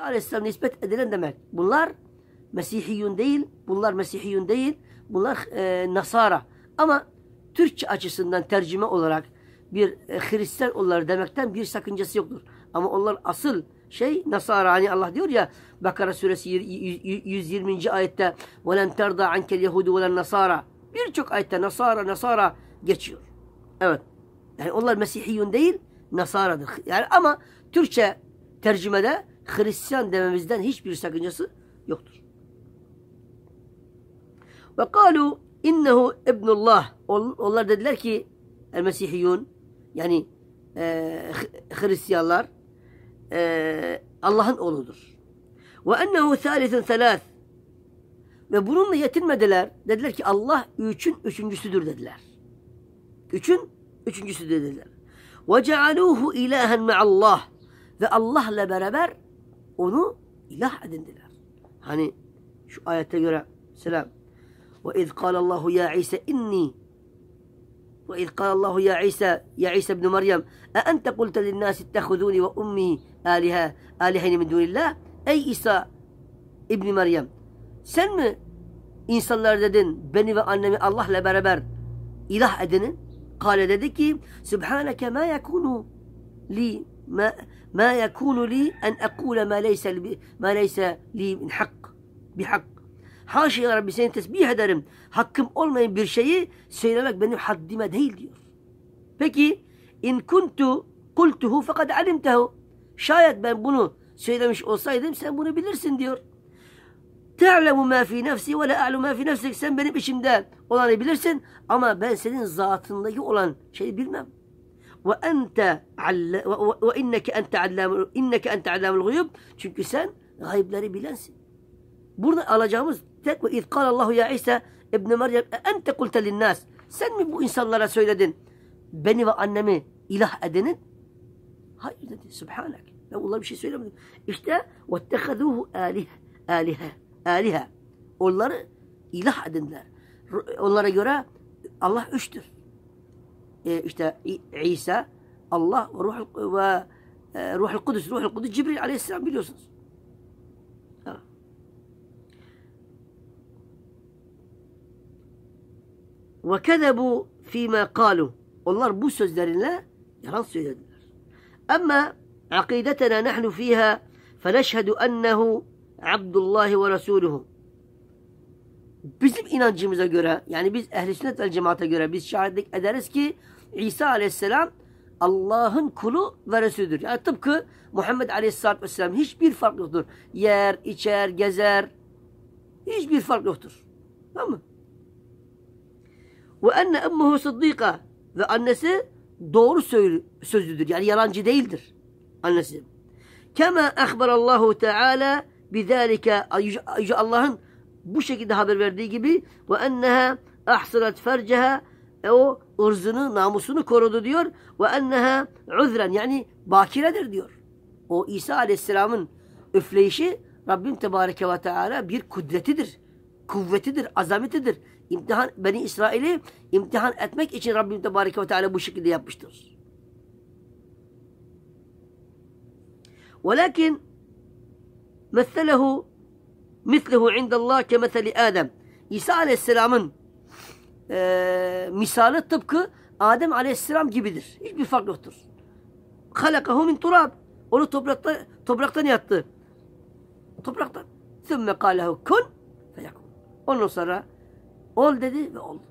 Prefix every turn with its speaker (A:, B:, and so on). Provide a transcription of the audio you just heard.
A: İsa Aleyhisselam nispet edilen demek. Bunlar Mesihiyun değil, bunlar Mesihiyun değil, bunlar e, Nasara. Ama Türkçe açısından tercüme olarak bir e, Hristiyan onlar demekten bir sakıncası yoktur. Ama onlar asıl şey Nasara hani Allah diyor ya Bakara suresi 120. ayette وَلَنْ تَرْضَى عَنْكَ الْيَهُودُ وَلَنْ Nasara Birçok ayette Nasara Nasara geçiyor. Evet. Yani onlar Mesihiyun değil Nasara'dır. Yani ama Türkçe tercümede Hristiyan dememizden hiçbir sakıncası yoktur. Ve kalu innehu ibnullah. Onlar dediler ki el mesihiyun yani e, Hristiyanlar e, Allah'ın oğludur. Ve ennehu thalithin thalath. Ve bununla yetinmediler. Dediler ki Allah üçün üçüncüsüdür dediler. Üçün üçüncüsüdür dediler. Ve cealuhu ilahen Allah Ve Allah'la beraber onu ilah edindiler. Hani şu ayete göre selam. Ve iz kâlallahu ya İsa inni ve iz وإذ ya İsa ya İsa ibn عيسى ابن مريم أأنت قلت للناس اتخذوني ve ummi âliha من min dûnillâh Ey İsa İbni Meryem sen mi insanlar dedin beni ve annemi Allah'la beraber ilah edinin? Kale dedi ki Sübhaneke ma yekunu li ما ما يكون لي أن أقول ما ليس ما ليس لي من hak bihak. Haşa ya Rabbi seni tesbih ederim. Hakkım olmayan bir şeyi söylemek benim haddime değil diyor. Peki in kuntu kultuhu fakat alimtehu. Şayet ben bunu söylemiş olsaydım sen bunu bilirsin diyor. Te'lemu ma fi nefsi ve la a'lemu ma fi nefsik. Sen benim içimde olanı bilirsin ama ben senin zatındaki olan şeyi bilmem. وَاَنْتَ وَاِنَّكَ اَنْتَ عَلَّامُ اِنَّكَ اَنْتَ عَلَّامُ الْغُيُوب Çünkü sen gayipleri bilensin. Burada alacağımız tek ve اِذْ قَالَ ya İsa İbn-i Meryem اَنْتَ قُلْتَ لِلنَّاسِ Sen mi bu insanlara söyledin? Beni ve annemi ilah edinin? Hayır dedi. Subhanak. Ben onlara bir şey söylemedim. İşte وَاتَّخَذُوهُ آلِهَ آلِهَ آلِهَ Onları ilah edindiler. Onlara göre Allah üçtür. إيه، عيسى الله وروح وروح آه، القدس روح القدس جبريل عليه السلام بليوسوس وكذبوا فيما قالوا والله بوسوس دارين لا أما عقيدتنا نحن فيها فنشهد أنه عبد الله ورسوله bizim inancımıza göre yani biz ehli sünnet vel cemaate göre biz şahitlik ederiz ki İsa aleyhisselam Allah'ın kulu ve Resulüdür. Yani tıpkı Muhammed aleyhisselatü vesselam hiçbir fark yoktur. Yer, içer, gezer hiçbir fark yoktur. Tamam mı? Ve enne emmuhu sıddika ve annesi doğru sözlüdür. Yani yalancı değildir annesi. Kema ehberallahu teala bidalike Allah'ın bu şekilde haber verdiği gibi ve enneha ahsırat ferceha o ırzını, namusunu korudu diyor. Ve enneha uzren yani bakiredir diyor. O İsa aleyhisselamın üfleyişi Rabbim tebareke ve teala bir kudretidir. Kuvvetidir, azametidir. İmtihan, Beni İsrail'i imtihan etmek için Rabbim tebareke ve teala bu şekilde yapmıştır. Velakin meselehu Mislehu indallah kemeseli Adem. İsa aleyhisselamın e, misali tıpkı Adem aleyhisselam gibidir. Hiçbir fark yoktur. Halakahu min turab. Onu toprakta, topraktan yattı. Topraktan. Sümme kalehu kun feyakun. Ondan sonra ol dedi ve oldu.